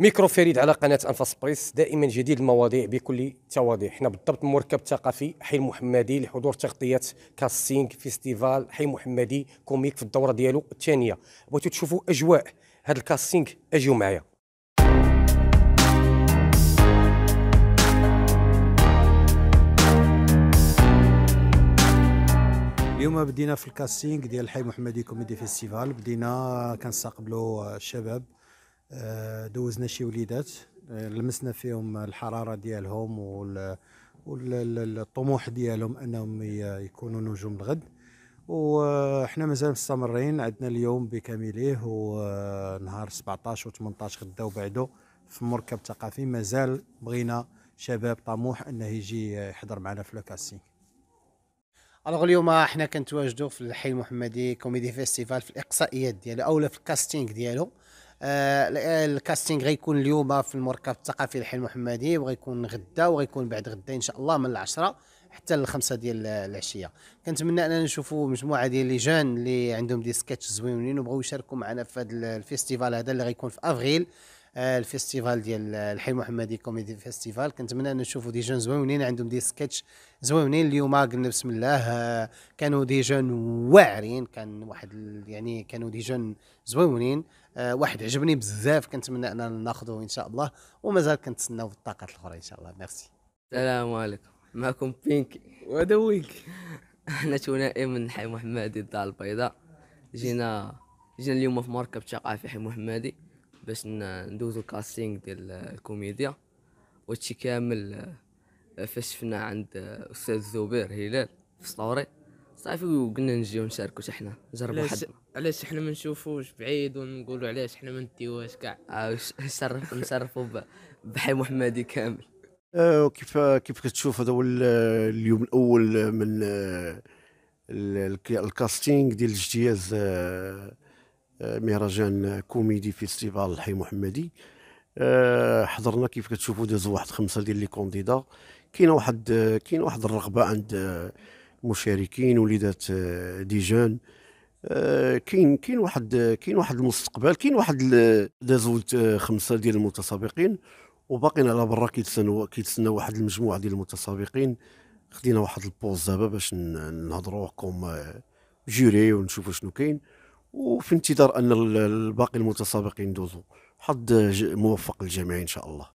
ميكرو فريد على قناة أنفاس بريس دائما جديد المواضيع بكل تواضيع حنا بالضبط مركب ثقافي حي المحمدي لحضور تغطية كاستينغ فيستيفال حي محمدي كوميك في الدورة ديالو الثانية بغيتو تشوفوا أجواء هاد الكاستينغ أجيو معايا اليوم بدينا في الكاستينغ ديال حي محمدي كوميدي فيستيفال بدينا كنستقبلوا الشباب دوزنا شي وليدات لمسنا فيهم الحراره ديالهم والطموح ديالهم انهم يكونوا نجوم الغد وحنا مازال مستمرين عندنا اليوم بكامله ونهار 17 و 18 غدا وبعده في مركب ثقافي مازال بغينا شباب طموح انه يجي يحضر معنا في لوكاسينغ الوغ اليوم حنا كنتواجدوا في الحي المحمدي كوميدي فيستيفال في الاقصائيات ديالو اولا في الكاستينغ ديالو آه الكاستينغ غيكون اليوم في المركب الثقافي الحي المحمدي وغيكون غدا وغيكون بعد غدا ان شاء الله من العشرة حتى الخمسة ديال العشية كنتمنى اننا نشوفوا مجموعة ديال لي جون اللي عندهم دي سكتش زوينين وبغاو يشاركوا معنا في هذا الفيستيفال هذا اللي غيكون في افريل الفيستيفال ديال الحي محمدي كوميدي فيستيفال كنتمنى نشوفوا دي جون زوينين عندهم دي سكتش زوينين اليوم قلنا بسم الله كانوا دي جون واعرين كان واحد يعني كانوا دي جون زوينين آه، واحد عجبني بزاف كنتمنى ان ناخذه ان شاء الله ومازال كنتسناو الطاقات الاخرى ان شاء الله ميرسي السلام عليكم معكم بينكي وهذا وينك احنا ثنائي من حي محمدي الدار البيضاء جينا جينا اليوم في مركب ثقافي حي محمدي باش ندوزو كاستينغ ديال الكوميديا وهادشي كامل آه، فاش شفنا عند آه، استاذ زبير هلال في ستوري صافي وقلنا نجيو نشاركو حتى حنا نجربو حد علاش حنا ما نشوفوش بعيد ونقولوا علاش حنا ما نديوهاش كاع آه، نشرف نشرفو بحي محمدي كامل وكيف كيف كتشوف هذا هو اليوم الاول من الكاستينغ ديال الاجتياز مهرجان كوميدي فيستيفال الحي محمدي آه، حضرنا كيف كتشوفوا داز واحد خمسه ديال لي كونديدا كاينه واحد كاينه واحد الرغبه عند المشاركين وليدات آه، دي جون آه، كاين كاين واحد كاين واحد المستقبل كاين واحد دازولت خمسه ديال المتسابقين وباقيين على برا كيتسناو كيتسناو واحد المجموعه ديال المتسابقين خدينا واحد البوز دابا باش نهضروا كوم جوري ونشوفوا شنو كاين وفي انتظار ان الباقي المتسابقين يدوزوا حظ موفق للجميع ان شاء الله